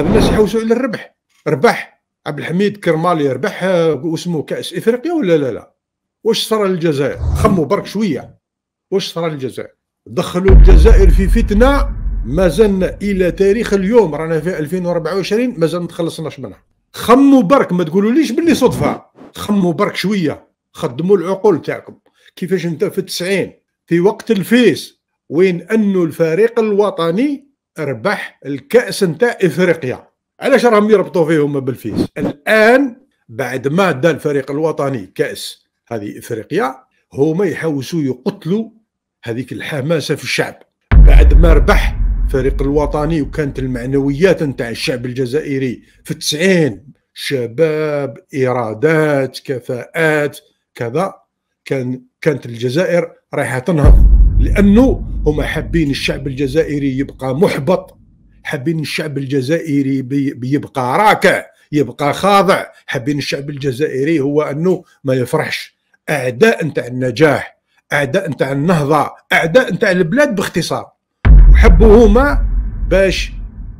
هذو الناس يحوسوا على الربح ربح عبد الحميد كرمالي ربح واسمه آه، كاس افريقيا ولا لا لا واش صار للجزائر خموا برك شويه واش صار للجزائر دخلوا الجزائر في فتنه ما زلنا الى تاريخ اليوم رانا في 2024 مازال ما تخلصناش منها خموا برك ما تقولوليش باللي صدفه خموا برك شويه خدموا العقول تاعكم كيفاش انت في 90 في وقت الفيس وين انه الفريق الوطني ربح الكاس نتاع افريقيا علاش راهم يربطوا فيهم بالفيس الان بعد ما دا الفريق الوطني كاس هذه افريقيا هما يحوسوا يقتلوا هذيك الحماسه في الشعب بعد ما ربح الفريق الوطني وكانت المعنويات نتاع الشعب الجزائري في التسعين شباب ايرادات كفاءات كذا كان كانت الجزائر رايحه تنهض لانه هم حابين الشعب الجزائري يبقى محبط حابين الشعب الجزائري بيبقى راكع يبقى خاضع حابين الشعب الجزائري هو انه ما يفرحش اعداء نتاع النجاح اعداء نتاع النهضه اعداء نتاع البلاد باختصار وحبوا هما باش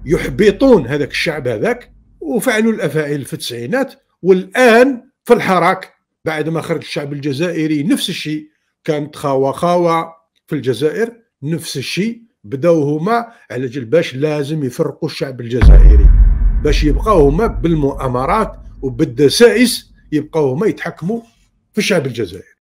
يحبطون هذاك الشعب هذاك وفعلوا الافاعيل في التسعينات والان في الحراك بعد ما خرج الشعب الجزائري نفس الشيء كانت خاوه خاوه في الجزائر نفس الشيء بداو هما على جل باش لازم يفرقوا الشعب الجزائري باش يبقاو هما بالمؤامرات وبالدسائس يبقاو هما يتحكموا في الشعب الجزائري